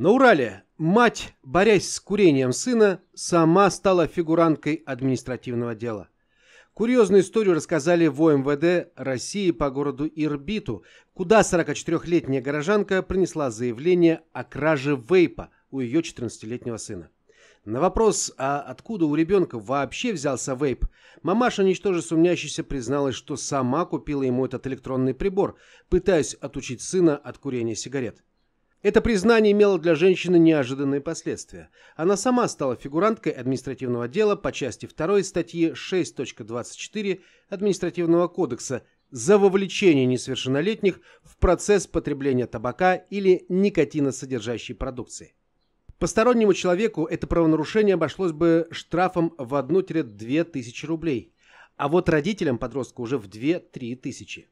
На Урале мать, борясь с курением сына, сама стала фигуранткой административного дела. Курьезную историю рассказали в ОМВД России по городу Ирбиту, куда 44-летняя горожанка принесла заявление о краже вейпа у ее 14-летнего сына. На вопрос, а откуда у ребенка вообще взялся вейп, мамаша, ничтоже сумнящийся, призналась, что сама купила ему этот электронный прибор, пытаясь отучить сына от курения сигарет. Это признание имело для женщины неожиданные последствия. Она сама стала фигуранткой административного дела по части 2 статьи 6.24 Административного кодекса за вовлечение несовершеннолетних в процесс потребления табака или никотиносодержащей продукции. Постороннему человеку это правонарушение обошлось бы штрафом в 1-2 тысячи рублей, а вот родителям подростка уже в 2-3 тысячи.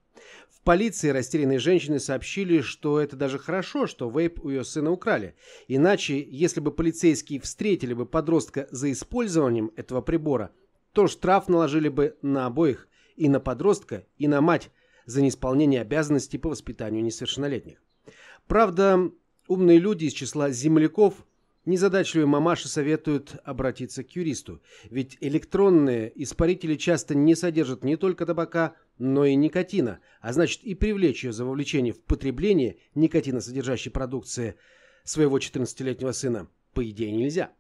В полиции растерянные женщины сообщили, что это даже хорошо, что вейп у ее сына украли. Иначе, если бы полицейские встретили бы подростка за использованием этого прибора, то штраф наложили бы на обоих, и на подростка, и на мать, за неисполнение обязанностей по воспитанию несовершеннолетних. Правда, умные люди из числа земляков – Незадачливые мамаши советуют обратиться к юристу, ведь электронные испарители часто не содержат не только табака, но и никотина, а значит и привлечь ее за вовлечение в потребление никотиносодержащей продукции своего 14-летнего сына по идее нельзя.